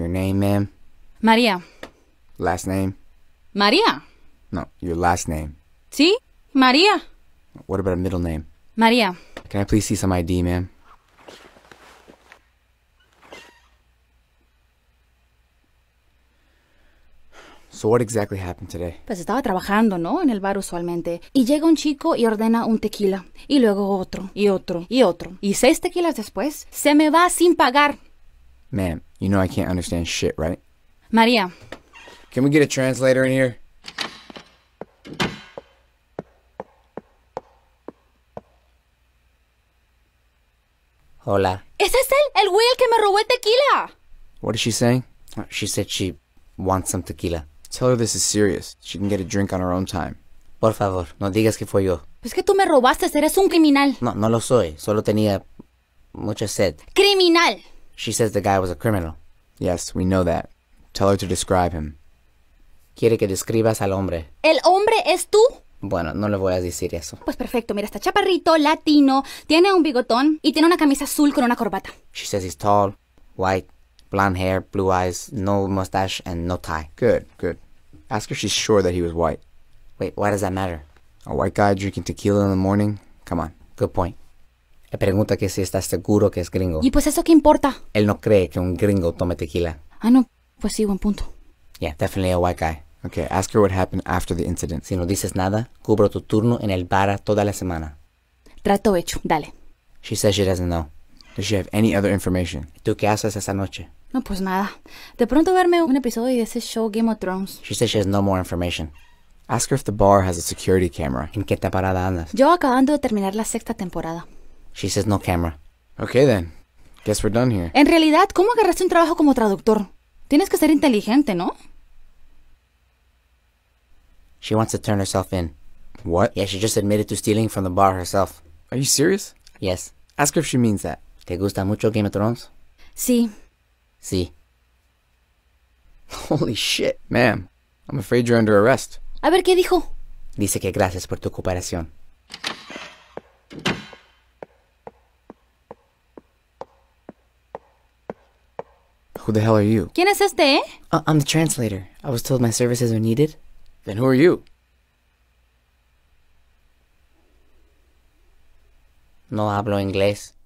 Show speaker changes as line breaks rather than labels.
Your name, ma'am? María. Last name? María. No, your last name.
Sí, María.
What about a middle name? María. Can I please see some ID, ma'am? So what exactly happened today?
Pues estaba trabajando, ¿no? En el bar usualmente. Y llega un chico y ordena un tequila. Y luego otro, y otro, y otro. Y seis tequilas después, se me va sin pagar.
Ma'am, you know I can't understand shit, right? Maria. Can we get a translator in here? Hola.
Ese es él, el güey el que me robó tequila.
What is she saying? Uh, she said she wants some tequila. Tell her this is serious. She can get a drink on her own time. Por favor, no digas que fue yo.
Es que tú me robaste, eres un criminal.
No, no lo soy. Solo tenía mucha sed.
¡Criminal!
She says the guy was a criminal. Yes, we know that. Tell her to describe him. Quiere que describas al hombre.
¿El hombre es tú?
Bueno, no le voy a decir eso.
Pues perfecto, mira, está chaparrito, latino, tiene un bigotón y tiene una camisa azul con una corbata.
She says he's tall, white, blonde hair, blue eyes, no mustache, and no tie. Good, good. Ask her she's sure that he was white. Wait, why does that matter? A white guy drinking tequila in the morning? Come on. Good point. Le pregunta que si está seguro que es gringo. ¿Y
pues eso qué importa?
Él no cree que un gringo tome tequila.
Ah, no. Pues sí, buen punto.
Yeah, definitely a white guy. Okay, ask her what happened after the incident. Si no dices nada, cubro tu turno en el bar toda la semana.
Trato hecho, dale.
She says she doesn't know. Does she have any other information? ¿Tú qué haces esa noche?
No, pues nada. De pronto verme un episodio de ese show Game of Thrones.
She says she has no more information. Ask her if the bar has a security camera. ¿En qué temporada andas?
Yo acabando de terminar la sexta temporada.
She says no camera. Okay then. Guess we're done here.
En realidad, ¿cómo agarraste un trabajo como traductor? Tienes que ser inteligente, ¿no?
She wants to turn herself in. What? Yeah, she just admitted to stealing from the bar herself. Are you serious? Yes. Ask her if she means that. ¿Te gusta mucho Game of Thrones? Sí. Sí. Holy shit. Ma'am, I'm afraid you're under arrest. A ver, ¿qué dijo? Dice que gracias por tu cooperación. Who the hell are you?
¿Quién es este? Eh?
Uh, I'm the translator. I was told my services are needed. Then who are you? No hablo inglés.